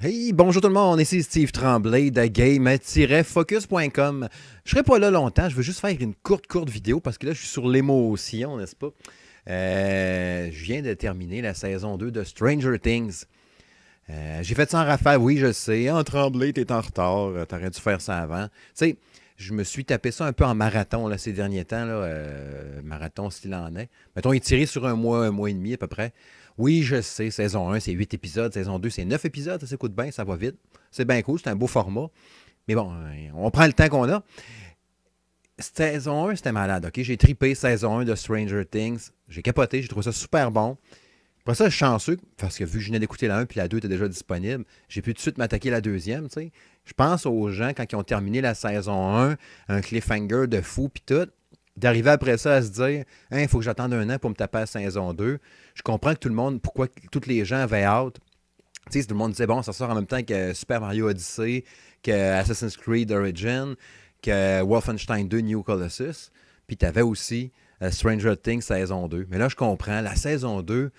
Hey, bonjour tout le monde, ici Steve Tremblay de game-focus.com. Je serai pas là longtemps, je veux juste faire une courte, courte vidéo parce que là, je suis sur l'émotion, n'est-ce pas? Euh, je viens de terminer la saison 2 de Stranger Things. Euh, j'ai fait ça en rafale, oui, je sais. En Tremblay, t'es en retard, t'aurais dû faire ça avant. Tu sais, je me suis tapé ça un peu en marathon là, ces derniers temps, là, euh, marathon s'il en est. Mettons, il tiré sur un mois, un mois et demi à peu près. Oui, je sais, saison 1, c'est 8 épisodes, saison 2, c'est 9 épisodes, ça coûte bien, ça va vite. C'est bien cool, c'est un beau format. Mais bon, euh, on prend le temps qu'on a. Saison 1, c'était malade, OK? J'ai tripé saison 1 de Stranger Things. J'ai capoté, j'ai trouvé ça super bon pour ça, chanceux, parce que vu que je venais d'écouter la 1 puis la 2 était déjà disponible, j'ai pu tout de suite m'attaquer la deuxième, tu sais. Je pense aux gens, quand ils ont terminé la saison 1, un cliffhanger de fou puis tout, d'arriver après ça à se dire « il hein, faut que j'attende un an pour me taper la saison 2 », je comprends que tout le monde, pourquoi tous les gens avaient hâte. Tu sais, tout le monde disait « bon, ça sort en même temps que Super Mario Odyssey, que Assassin's Creed Origin, que Wolfenstein 2 New Colossus », puis t'avais aussi euh, Stranger Things saison 2. Mais là, je comprends, la saison 2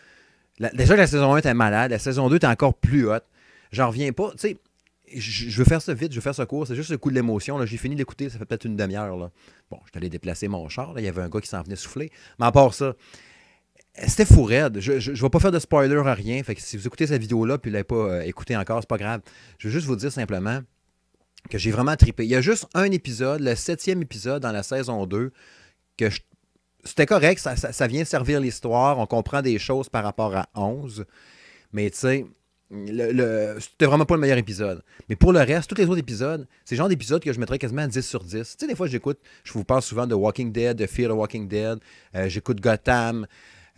déjà, la saison 1 était malade. La saison 2 était encore plus haute. J'en reviens pas. Tu sais, je veux faire ça vite, je veux faire ça court. C'est juste le coup de l'émotion. J'ai fini d'écouter, ça fait peut-être une demi-heure. Bon, je allé déplacer mon char. Il y avait un gars qui s'en venait souffler. Mais à part ça, c'était fou raide. Je ne vais pas faire de spoiler à rien. Fait que si vous écoutez cette vidéo-là puis vous l'avez pas euh, écoutée encore, c'est pas grave. Je veux juste vous dire simplement que j'ai vraiment tripé Il y a juste un épisode, le septième épisode dans la saison 2, que je c'était correct, ça, vient servir l'histoire, on comprend des choses par rapport à 11, mais tu sais, c'était vraiment pas le meilleur épisode. Mais pour le reste, tous les autres épisodes, c'est le genre d'épisode que je mettrais quasiment à 10 sur 10. Tu sais, des fois, j'écoute, je vous parle souvent de Walking Dead, de Fear the Walking Dead, euh, j'écoute Gotham,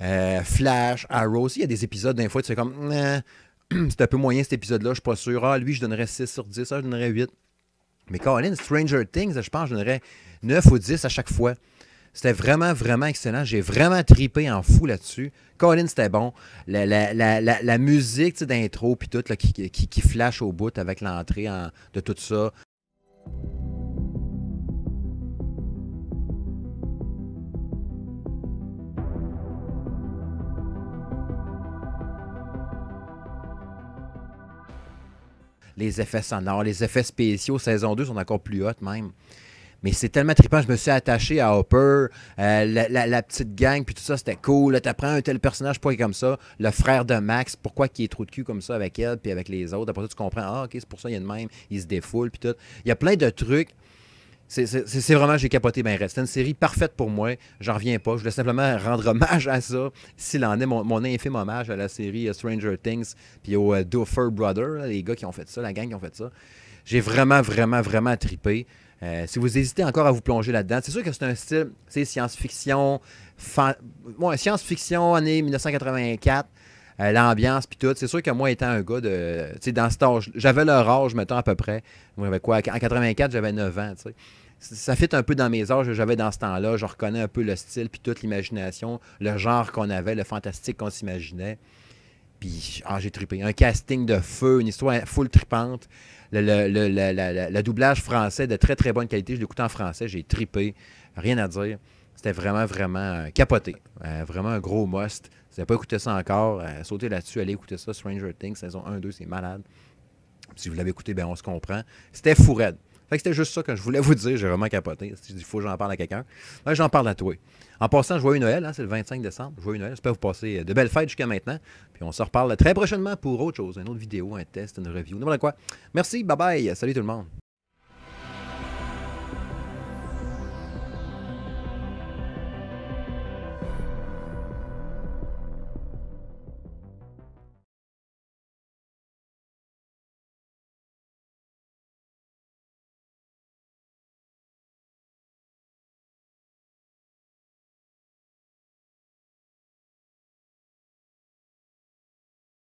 euh, Flash, Arrow. Il y a des épisodes, des fois, tu sais, comme, c'est un peu moyen cet épisode-là, je suis pas sûr. Ah, lui, je donnerais 6 sur 10, ah, je donnerais 8. Mais Colin, Stranger Things, je pense, je donnerais 9 ou 10 à chaque fois. C'était vraiment, vraiment excellent. J'ai vraiment tripé en fou là-dessus. Colin, c'était bon. La, musique d'intro, puis tout, qui, qui, flash au bout avec l'entrée de tout ça. Les effets sonores, les effets spéciaux, saison 2 sont encore plus hautes même. Mais c'est tellement trippant. Je me suis attaché à Hopper, euh, la, petite gang, puis tout ça, c'était cool. Là, t'apprends un tel personnage, pourquoi comme ça. Le frère de Max, pourquoi il est trop de cul comme ça avec elle, puis avec les autres. Après ça, tu comprends, ah, ok, c'est pour ça, il y a de même, il se défoule, puis tout. Il y a plein de trucs. C'est vraiment, j'ai capoté ben reste. c'est une série parfaite pour moi. J'en reviens pas. Je voulais simplement rendre hommage à ça, s'il en est, mon, infime hommage à la série euh, Stranger Things, puis au euh, Dofer Brothers, les gars qui ont fait ça, la gang qui ont fait ça. J'ai vraiment, vraiment, vraiment tripé. Euh, si vous hésitez encore à vous plonger là-dedans, c'est sûr que c'est un style, c'est science-fiction, science-fiction, année 1984. Euh, l'ambiance, puis tout. C'est sûr que moi, étant un gars de. Tu sais, dans cet âge, j'avais leur âge, mettons, à peu près. Moi, quoi En 84, j'avais 9 ans, tu sais. Ça fit un peu dans mes âges que j'avais dans ce temps-là. Je reconnais un peu le style, puis toute l'imagination, le genre qu'on avait, le fantastique qu'on s'imaginait. Puis, ah, j'ai trippé. Un casting de feu, une histoire full tripante. Le, doublage français de très, très bonne qualité. Je l'écoutais en français, j'ai trippé. Rien à dire. C'était vraiment, vraiment euh, capoté. Euh, vraiment un gros must. Si vous n'avez pas écouté ça encore, sauter euh, sautez là-dessus, allez écouter ça. Stranger Things, saison 1, 2, c'est malade. Si vous l'avez écouté, ben on se comprend. C'était fou raide. c'était juste ça que je voulais vous dire. J'ai vraiment capoté. Si il faut que j'en parle à quelqu'un, Là, ben, j'en parle à toi. En passant, je vois une Noël. Hein, c'est le 25 décembre. Je vois une Noël. J'espère vous passer de belles fêtes jusqu'à maintenant. Puis on se reparle très prochainement pour autre chose. Une autre vidéo, un test, une review, n'importe quoi. Merci. Bye bye. Salut tout le monde.